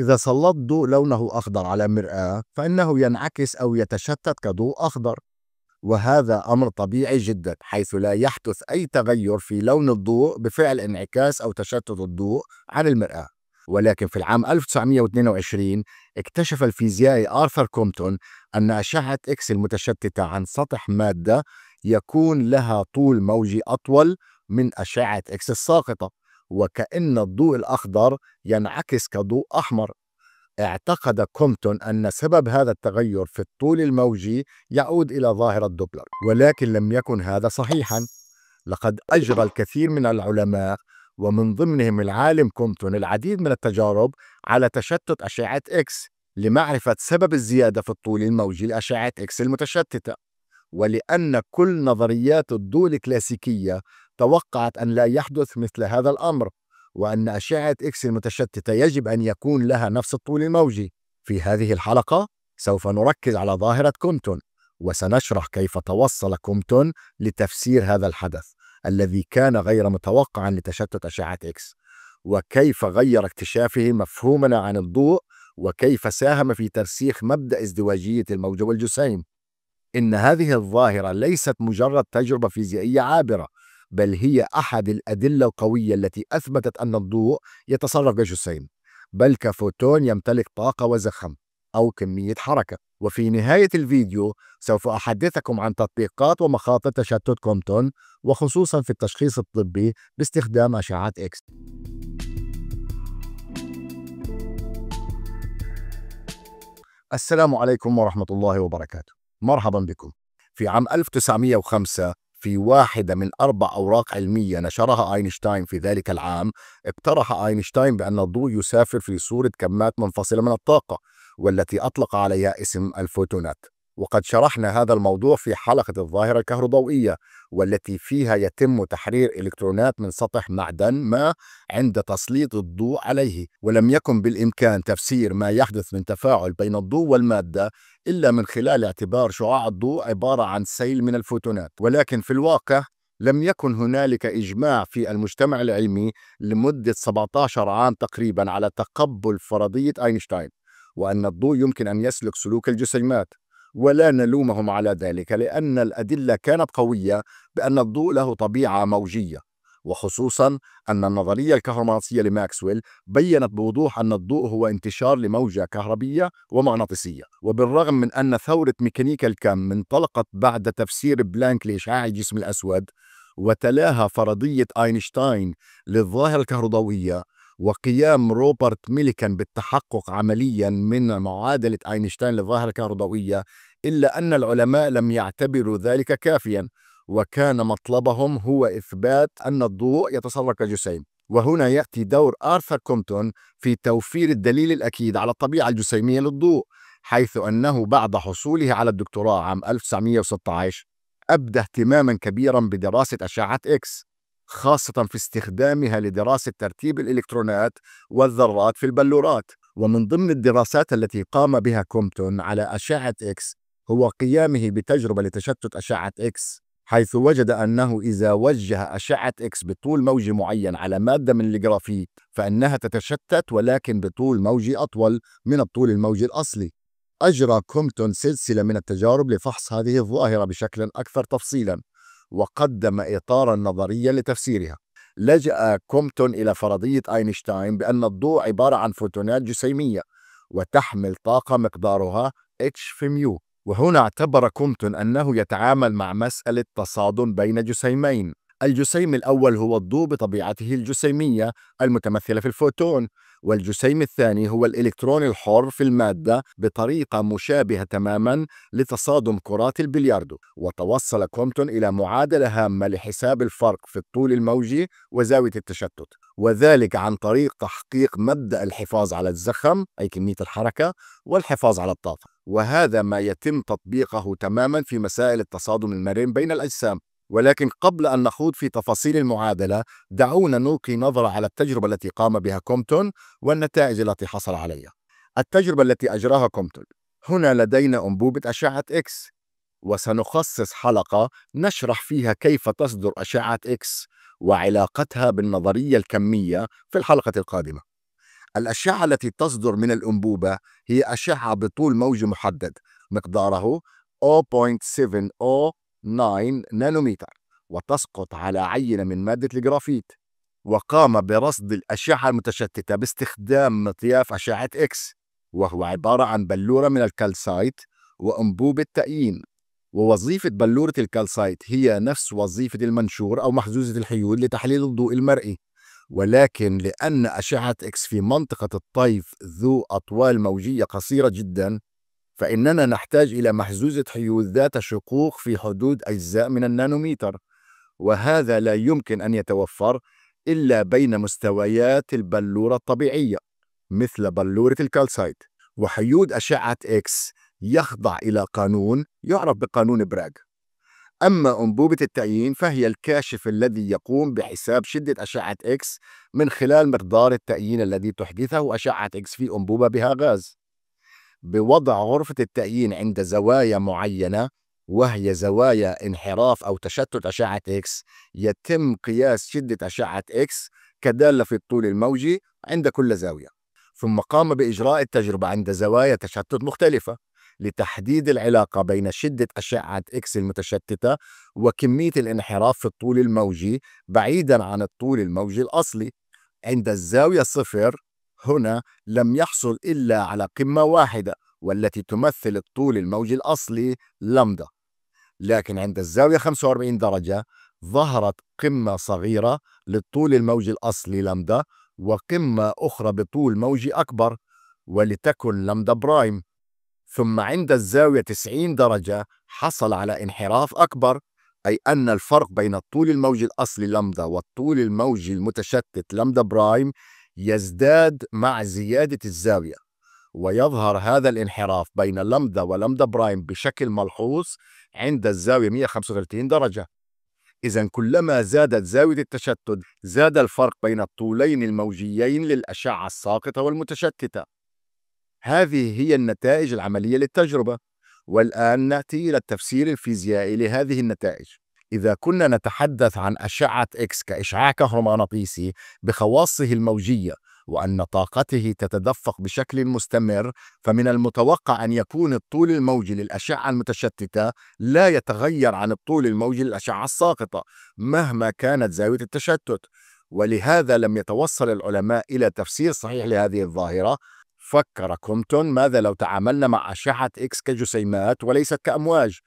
إذا سلطت ضوء لونه أخضر على مرآة فإنه ينعكس أو يتشتت كضوء أخضر وهذا أمر طبيعي جدا حيث لا يحدث أي تغير في لون الضوء بفعل انعكاس أو تشتت الضوء عن المرآة ولكن في العام 1922 اكتشف الفيزيائي آرثر كومبتون أن أشعة إكس المتشتتة عن سطح مادة يكون لها طول موجي أطول من أشعة إكس الساقطة وكأن الضوء الأخضر ينعكس كضوء أحمر اعتقد كومتون أن سبب هذا التغير في الطول الموجي يعود إلى ظاهرة دوبلر ولكن لم يكن هذا صحيحا لقد أجرى الكثير من العلماء ومن ضمنهم العالم كومتون العديد من التجارب على تشتت أشعة إكس لمعرفة سبب الزيادة في الطول الموجي لأشعة إكس المتشتتة ولأن كل نظريات الضوء الكلاسيكية توقعت أن لا يحدث مثل هذا الأمر وأن أشعة إكس المتشتتة يجب أن يكون لها نفس الطول الموجي في هذه الحلقة سوف نركز على ظاهرة كومتون وسنشرح كيف توصل كومتون لتفسير هذا الحدث الذي كان غير متوقعا لتشتت أشعة إكس وكيف غير اكتشافه مفهومنا عن الضوء وكيف ساهم في ترسيخ مبدأ ازدواجية الموجة والجسيم إن هذه الظاهرة ليست مجرد تجربة فيزيائية عابرة بل هي أحد الأدلة القوية التي أثبتت أن الضوء يتصرف كجسيم بل كفوتون يمتلك طاقة وزخم أو كمية حركة وفي نهاية الفيديو سوف أحدثكم عن تطبيقات ومخاطر تشتت كومتون وخصوصا في التشخيص الطبي باستخدام أشعات إكس السلام عليكم ورحمة الله وبركاته مرحبا بكم في عام 1905 في واحدة من أربع أوراق علمية نشرها أينشتاين في ذلك العام اقترح أينشتاين بأن الضوء يسافر في صورة كمات منفصلة من الطاقة والتي أطلق عليها اسم الفوتونات وقد شرحنا هذا الموضوع في حلقة الظاهرة الكهروضوئية والتي فيها يتم تحرير إلكترونات من سطح معدن ما عند تسليط الضوء عليه ولم يكن بالإمكان تفسير ما يحدث من تفاعل بين الضوء والمادة إلا من خلال اعتبار شعاع الضوء عبارة عن سيل من الفوتونات ولكن في الواقع لم يكن هنالك إجماع في المجتمع العلمي لمدة 17 عام تقريبا على تقبل فرضية أينشتاين وأن الضوء يمكن أن يسلك سلوك الجسيمات ولا نلومهم على ذلك لأن الأدلة كانت قوية بأن الضوء له طبيعة موجية وخصوصا أن النظرية الكهرومغناطيسية لماكسويل بيّنت بوضوح أن الضوء هو انتشار لموجة كهربية ومغناطيسية وبالرغم من أن ثورة ميكانيكا الكم انطلقت بعد تفسير بلانك لإشعاع الجسم الأسود وتلاها فرضية أينشتاين للظاهرة الكهروضوية وقيام روبرت ميليكان بالتحقق عمليا من معادلة أينشتاين للظاهرة الكهربائية إلا أن العلماء لم يعتبروا ذلك كافيا وكان مطلبهم هو إثبات أن الضوء يتصرف كجسيم وهنا يأتي دور آرثر كومبتون في توفير الدليل الأكيد على الطبيعة الجسيمية للضوء حيث أنه بعد حصوله على الدكتوراه عام 1916 أبدى اهتماما كبيرا بدراسة أشعة إكس خاصة في استخدامها لدراسة ترتيب الإلكترونات والذرات في البلورات ومن ضمن الدراسات التي قام بها كومبتون على أشعة إكس هو قيامه بتجربة لتشتت أشعة إكس حيث وجد أنه إذا وجه أشعة إكس بطول موجي معين على مادة من الجرافيت فإنها تتشتت ولكن بطول موجي أطول من الطول الموجي الأصلي أجرى كومتون سلسلة من التجارب لفحص هذه الظاهرة بشكل أكثر تفصيلاً وقدم إطارا نظريا لتفسيرها لجأ كومتون إلى فرضية أينشتاين بأن الضوء عبارة عن فوتونات جسيمية وتحمل طاقة مقدارها H في ميو وهنا اعتبر كومتون أنه يتعامل مع مسألة تصادم بين جسيمين الجسيم الأول هو الضوء بطبيعته الجسيمية المتمثلة في الفوتون، والجسيم الثاني هو الإلكترون الحر في المادة بطريقة مشابهة تماما لتصادم كرات البلياردو، وتوصل كومبتون إلى معادلة هامة لحساب الفرق في الطول الموجي وزاوية التشتت، وذلك عن طريق تحقيق مبدأ الحفاظ على الزخم أي كمية الحركة والحفاظ على الطاقة، وهذا ما يتم تطبيقه تماما في مسائل التصادم المرن بين الأجسام. ولكن قبل أن نخوض في تفاصيل المعادلة دعونا نلقي نظرة على التجربة التي قام بها كومتون والنتائج التي حصل عليها التجربة التي أجراها كومتون هنا لدينا أنبوبة أشعة إكس وسنخصص حلقة نشرح فيها كيف تصدر أشعة إكس وعلاقتها بالنظرية الكمية في الحلقة القادمة الأشعة التي تصدر من الأنبوبة هي أشعة بطول موج محدد مقداره 0.70 نانومتر وتسقط على عينة من مادة الجرافيت وقام برصد الأشعة المتشتتة باستخدام مطياف أشعة إكس وهو عبارة عن بلورة من الكالسايت وأنبوب التأيين ووظيفة بلورة الكالسايت هي نفس وظيفة المنشور أو محزوزة الحيول لتحليل الضوء المرئي ولكن لأن أشعة إكس في منطقة الطيف ذو أطوال موجية قصيرة جدا فإننا نحتاج إلى محزوزة حيوز ذات شقوق في حدود أجزاء من النانوميتر وهذا لا يمكن أن يتوفر إلا بين مستويات البلورة الطبيعية مثل بلورة الكالسايت وحيود أشعة إكس يخضع إلى قانون يعرف بقانون براغ أما أنبوبة التعيين فهي الكاشف الذي يقوم بحساب شدة أشعة إكس من خلال مقدار التأيين الذي تحدثه أشعة إكس في أنبوبة بها غاز بوضع غرفة التأيين عند زوايا معينة وهي زوايا انحراف أو تشتت أشعة إكس يتم قياس شدة أشعة إكس كدالة في الطول الموجي عند كل زاوية ثم قام بإجراء التجربة عند زوايا تشتت مختلفة لتحديد العلاقة بين شدة أشعة إكس المتشتتة وكمية الانحراف في الطول الموجي بعيداً عن الطول الموجي الأصلي عند الزاوية صفر هنا لم يحصل إلا على قمة واحدة والتي تمثل الطول الموج الأصلي لمدة لكن عند الزاوية 45 درجة ظهرت قمة صغيرة للطول الموج الأصلي لمدة وقمة أخرى بطول موجي أكبر ولتكن لمدة برايم ثم عند الزاوية 90 درجة حصل على انحراف أكبر أي أن الفرق بين الطول الموجي الأصلي لمدة والطول الموجي المتشتت لمدة برايم يزداد مع زيادة الزاوية ويظهر هذا الانحراف بين لمدة ولمدة برايم بشكل ملحوظ عند الزاوية 135 درجة إذا كلما زادت زاوية التشتت زاد الفرق بين الطولين الموجيين للأشعة الساقطة والمتشتتة هذه هي النتائج العملية للتجربة والآن نأتي إلى التفسير الفيزيائي لهذه النتائج إذا كنا نتحدث عن أشعة إكس كإشعاع كهرومغناطيسي بخواصه الموجية وأن طاقته تتدفق بشكل مستمر فمن المتوقع أن يكون الطول الموجي للأشعة المتشتتة لا يتغير عن الطول الموجي للأشعة الساقطة مهما كانت زاوية التشتت ولهذا لم يتوصل العلماء إلى تفسير صحيح لهذه الظاهرة فكر كومتون ماذا لو تعاملنا مع أشعة إكس كجسيمات وليست كأمواج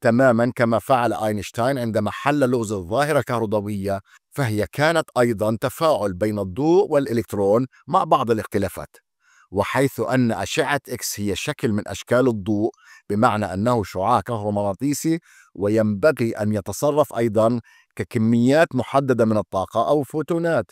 تماما كما فعل أينشتاين عندما حل لغز الظاهرة الكهربائيه فهي كانت أيضا تفاعل بين الضوء والإلكترون مع بعض الاختلافات وحيث أن أشعة إكس هي شكل من أشكال الضوء بمعنى أنه شعاع كهرومغناطيسي وينبغي أن يتصرف أيضا ككميات محددة من الطاقة أو فوتونات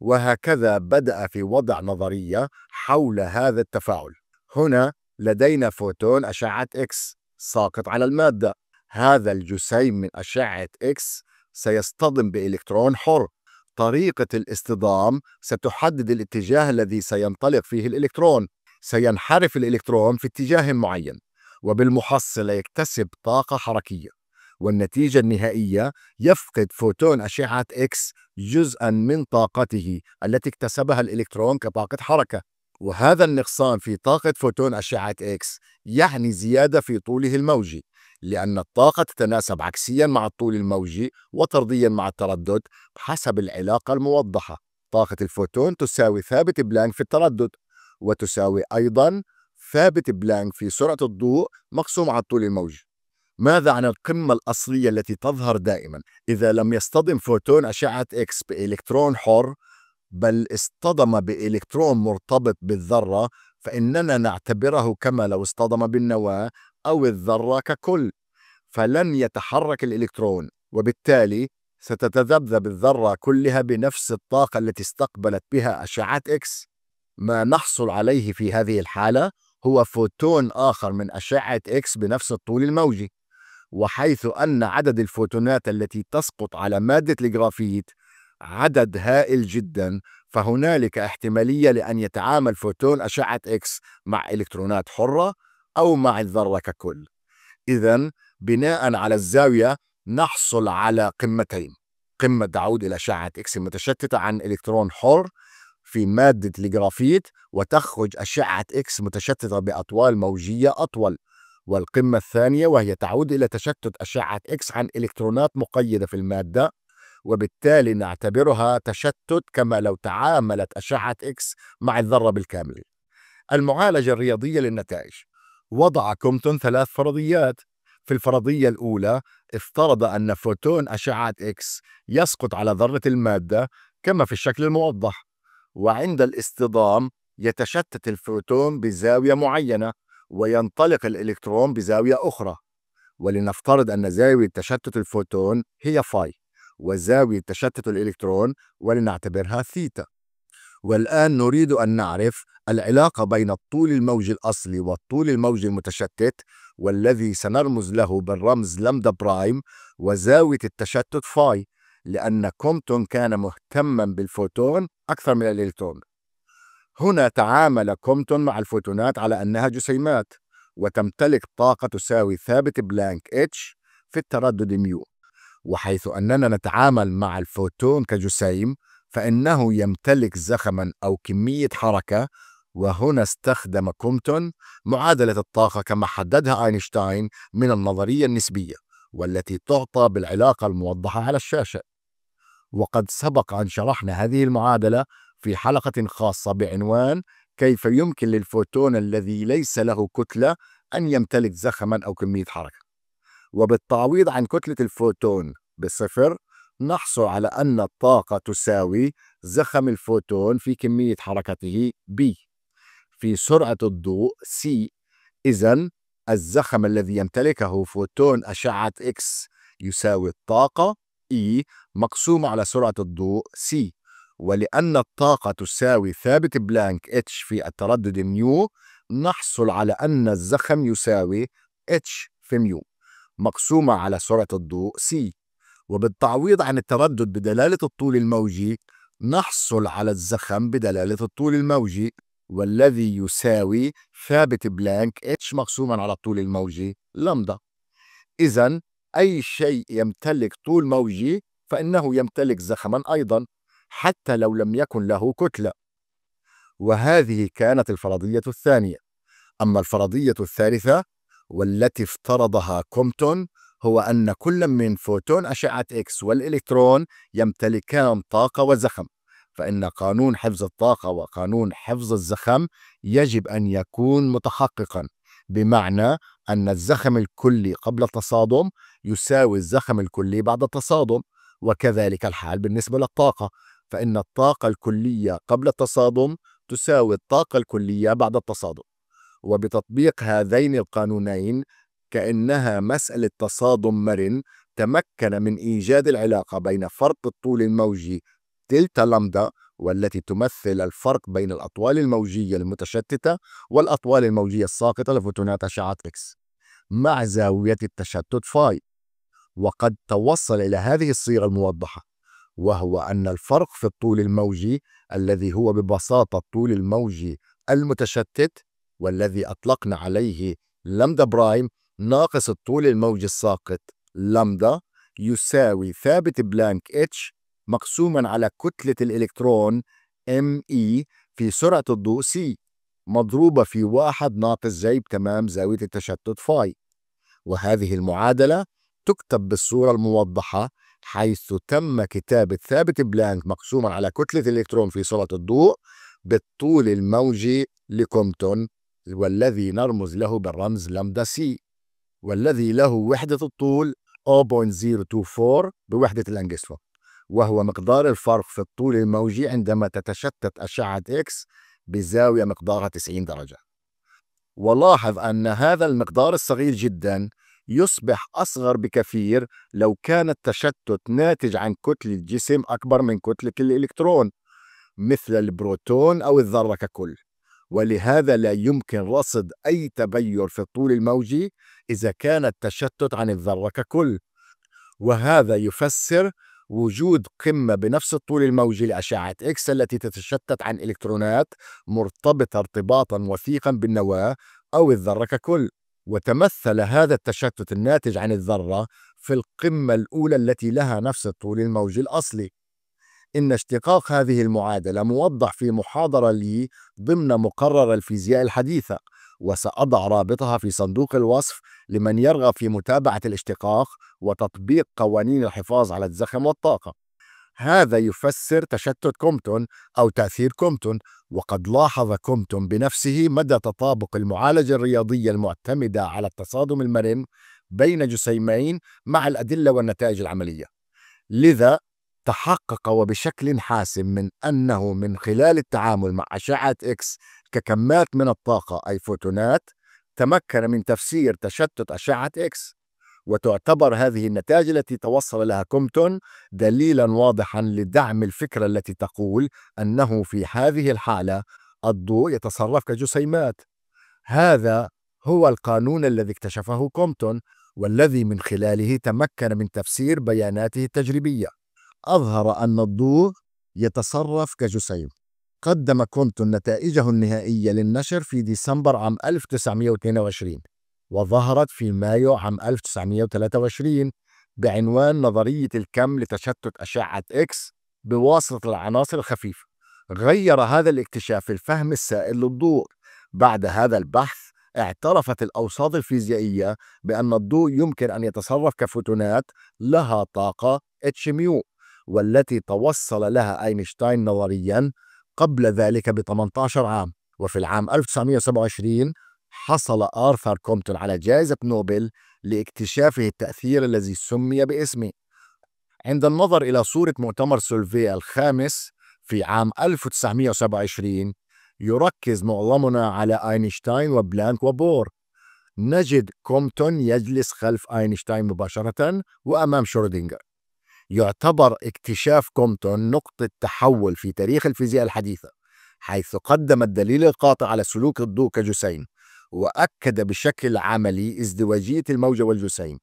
وهكذا بدأ في وضع نظرية حول هذا التفاعل هنا لدينا فوتون أشعة إكس ساقط على المادة هذا الجسيم من أشعة إكس سيصطدم بإلكترون حر طريقة الاصطدام ستحدد الاتجاه الذي سينطلق فيه الإلكترون سينحرف الإلكترون في اتجاه معين وبالمحصلة يكتسب طاقة حركية والنتيجة النهائية يفقد فوتون أشعة إكس جزءا من طاقته التي اكتسبها الإلكترون كطاقة حركة وهذا النقصان في طاقة فوتون أشعة إكس يعني زيادة في طوله الموجي لأن الطاقة تتناسب عكسيا مع الطول الموجي وطرديا مع التردد حسب العلاقة الموضحة طاقة الفوتون تساوي ثابت بلانك في التردد وتساوي أيضا ثابت بلانك في سرعة الضوء مقسوم على الطول الموجي ماذا عن القمة الأصلية التي تظهر دائما؟ إذا لم يصطدم فوتون أشعة إكس بإلكترون حر بل اصطدم بإلكترون مرتبط بالذرة فإننا نعتبره كما لو اصطدم بالنواة أو الذرة ككل فلن يتحرك الإلكترون وبالتالي ستتذبذب الذرة كلها بنفس الطاقة التي استقبلت بها أشعة إكس ما نحصل عليه في هذه الحالة هو فوتون آخر من أشعة إكس بنفس الطول الموجي وحيث أن عدد الفوتونات التي تسقط على مادة الجرافيت عدد هائل جدا فهنالك احتمالية لأن يتعامل فوتون أشعة إكس مع إلكترونات حرة أو مع الذرة ككل إذا بناء على الزاوية نحصل على قمتين قمة تعود إلى أشعة إكس متشتتة عن إلكترون حر في مادة الجرافيت وتخرج أشعة إكس متشتتة بأطوال موجية أطول والقمة الثانية وهي تعود إلى تشتت أشعة إكس عن إلكترونات مقيدة في المادة وبالتالي نعتبرها تشتت كما لو تعاملت أشعة إكس مع الذرة بالكامل المعالجة الرياضية للنتائج وضع كومتون ثلاث فرضيات في الفرضية الأولى افترض أن فوتون أشعة إكس يسقط على ذرة المادة كما في الشكل الموضح وعند الاصطدام يتشتت الفوتون بزاوية معينة وينطلق الإلكترون بزاوية أخرى ولنفترض أن زاوية تشتت الفوتون هي فاي وزاوية تشتت الإلكترون ولنعتبرها ثيتا والآن نريد أن نعرف العلاقة بين الطول الموجي الأصلي والطول الموجي المتشتت والذي سنرمز له بالرمز لمدا برايم وزاوية التشتت فاي لأن كومتون كان مهتما بالفوتون أكثر من الإلكترون هنا تعامل كومتون مع الفوتونات على أنها جسيمات وتمتلك طاقة تساوي ثابت بلانك اتش في التردد ميو وحيث أننا نتعامل مع الفوتون كجسيم فإنه يمتلك زخما أو كمية حركة وهنا استخدم كومتون معادلة الطاقة كما حددها أينشتاين من النظرية النسبية والتي تعطى بالعلاقة الموضحة على الشاشة وقد سبق أن شرحنا هذه المعادلة في حلقة خاصة بعنوان كيف يمكن للفوتون الذي ليس له كتلة أن يمتلك زخما أو كمية حركة وبالتعويض عن كتلة الفوتون بصفر نحصل على أن الطاقة تساوي زخم الفوتون في كمية حركته B في سرعة الضوء C إذا الزخم الذي يمتلكه فوتون أشعة X يساوي الطاقة E مقسومة على سرعة الضوء C ولأن الطاقة تساوي ثابت بلانك H في التردد ميو نحصل على أن الزخم يساوي H في ميو مقسومة على سرعة الضوء C وبالتعويض عن التردد بدلالة الطول الموجي نحصل على الزخم بدلالة الطول الموجي والذي يساوي ثابت بلانك اتش مقسوما على الطول الموجي لمدا إذا أي شيء يمتلك طول موجي فإنه يمتلك زخما أيضا حتى لو لم يكن له كتلة وهذه كانت الفرضية الثانية أما الفرضية الثالثة والتي افترضها كومتون هو أن كل من فوتون أشعة إكس والإلكترون يمتلكان طاقة وزخم فإن قانون حفظ الطاقة وقانون حفظ الزخم يجب أن يكون متحققا بمعنى أن الزخم الكلي قبل التصادم يساوي الزخم الكلي بعد التصادم وكذلك الحال بالنسبة للطاقة فإن الطاقة الكلية قبل التصادم تساوي الطاقة الكلية بعد التصادم وبتطبيق هذين القانونين كأنها مسألة تصادم مرن تمكن من إيجاد العلاقة بين فرق الطول الموجي دلتا لامدا والتي تمثل الفرق بين الأطوال الموجية المتشتتة والأطوال الموجية الساقطة لفوتونات أشعة إكس مع زاوية التشتت فاي وقد توصل إلى هذه الصيغة الموضحة وهو أن الفرق في الطول الموجي الذي هو ببساطة الطول الموجي المتشتت والذي أطلقنا عليه لمدا برايم ناقص الطول الموجي الساقط لامدا يساوي ثابت بلانك اتش مقسوما على كتلة الإلكترون ام اي e في سرعة الضوء سي مضروبة في واحد ناقص جيب تمام زاوية التشتت فاي وهذه المعادلة تكتب بالصورة الموضحة حيث تم كتابة ثابت بلانك مقسوما على كتلة الإلكترون في سرعة الضوء بالطول الموجي لكومتون والذي نرمز له بالرمز لمدا سي والذي له وحدة الطول 0.024 بوحدة الأنجستروم وهو مقدار الفرق في الطول الموجي عندما تتشتت أشعة إكس بزاوية مقدارها 90 درجة ولاحظ أن هذا المقدار الصغير جدا يصبح أصغر بكثير لو كان التشتت ناتج عن كتل الجسم أكبر من كتلة الإلكترون مثل البروتون أو الذرة ككل ولهذا لا يمكن رصد أي تبير في الطول الموجي إذا كان التشتت عن الذرة ككل وهذا يفسر وجود قمة بنفس الطول الموجي لأشعة إكس التي تتشتت عن إلكترونات مرتبطة ارتباطا وثيقا بالنواة أو الذرة ككل وتمثل هذا التشتت الناتج عن الذرة في القمة الأولى التي لها نفس الطول الموجي الأصلي إن اشتقاق هذه المعادلة موضح في محاضرة لي ضمن مقرر الفيزياء الحديثة وسأضع رابطها في صندوق الوصف لمن يرغب في متابعة الاشتقاق وتطبيق قوانين الحفاظ على الزخم والطاقة هذا يفسر تشتت كومتون أو تأثير كومتون وقد لاحظ كومتون بنفسه مدى تطابق المعالجة الرياضية المعتمدة على التصادم المرن بين جسيمين مع الأدلة والنتائج العملية لذا تحقق وبشكل حاسم من أنه من خلال التعامل مع أشعة إكس ككمات من الطاقة أي فوتونات تمكن من تفسير تشتت أشعة إكس وتعتبر هذه النتائج التي توصل لها كومتون دليلا واضحا لدعم الفكرة التي تقول أنه في هذه الحالة الضوء يتصرف كجسيمات هذا هو القانون الذي اكتشفه كومتون والذي من خلاله تمكن من تفسير بياناته التجريبيه أظهر أن الضوء يتصرف كجسيم قدم كونتون نتائجه النهائية للنشر في ديسمبر عام 1922 وظهرت في مايو عام 1923 بعنوان نظرية الكم لتشتت أشعة إكس بواسطة العناصر الخفيفة غير هذا الاكتشاف الفهم السائل للضوء بعد هذا البحث اعترفت الأوساط الفيزيائية بأن الضوء يمكن أن يتصرف كفوتونات لها طاقة اتش ميو والتي توصل لها أينشتاين نظريا قبل ذلك ب 18 عام وفي العام 1927 حصل آرثر كومبتون على جائزة نوبل لاكتشافه التأثير الذي سمي باسمه عند النظر إلى صورة مؤتمر سولفي الخامس في عام 1927 يركز معظمنا على أينشتاين وبلانك وبور نجد كومبتون يجلس خلف أينشتاين مباشرة وأمام شرودنجر يعتبر اكتشاف كومتون نقطة تحول في تاريخ الفيزياء الحديثة حيث قدم الدليل القاطع على سلوك الضوء كجسيم وأكد بشكل عملي ازدواجية الموجة والجسيم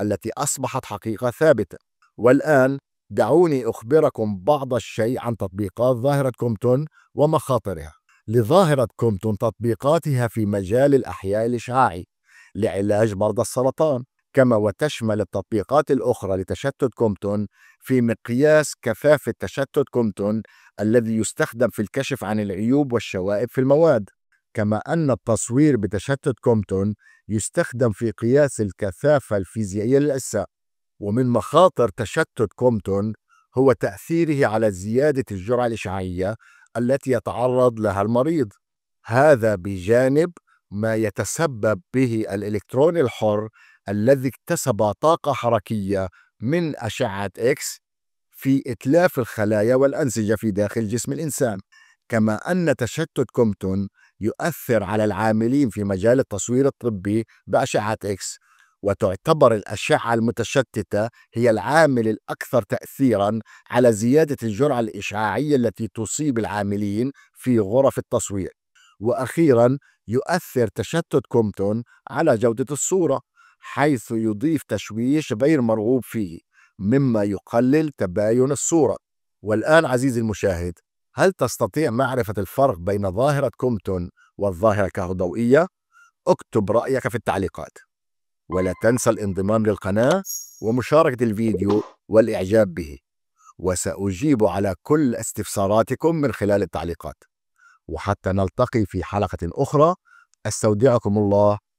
التي أصبحت حقيقة ثابتة والآن دعوني أخبركم بعض الشيء عن تطبيقات ظاهرة كومتون ومخاطرها لظاهرة كومتون تطبيقاتها في مجال الأحياء الإشعاعي لعلاج مرضى السرطان كما وتشمل التطبيقات الأخرى لتشتت كومتون في مقياس كثافة تشتت كومتون الذي يستخدم في الكشف عن العيوب والشوائب في المواد، كما أن التصوير بتشتت كومتون يستخدم في قياس الكثافة الفيزيائية للأجسام، ومن مخاطر تشتت كومتون هو تأثيره على زيادة الجرعة الإشعاعية التي يتعرض لها المريض، هذا بجانب ما يتسبب به الإلكترون الحر الذي اكتسب طاقة حركية من أشعة إكس في إتلاف الخلايا والأنسجة في داخل جسم الإنسان كما أن تشتت كومتون يؤثر على العاملين في مجال التصوير الطبي بأشعة إكس وتعتبر الأشعة المتشتتة هي العامل الأكثر تأثيرًا على زيادة الجرعة الإشعاعية التي تصيب العاملين في غرف التصوير. وأخيرًا يؤثر تشتت كومتون على جودة الصورة حيث يضيف تشويش غير مرغوب فيه مما يقلل تباين الصورة والآن عزيزي المشاهد هل تستطيع معرفة الفرق بين ظاهرة كومتون والظاهرة كهضوئية؟ اكتب رأيك في التعليقات ولا تنسى الانضمام للقناة ومشاركة الفيديو والإعجاب به وسأجيب على كل استفساراتكم من خلال التعليقات وحتى نلتقي في حلقة أخرى أستودعكم الله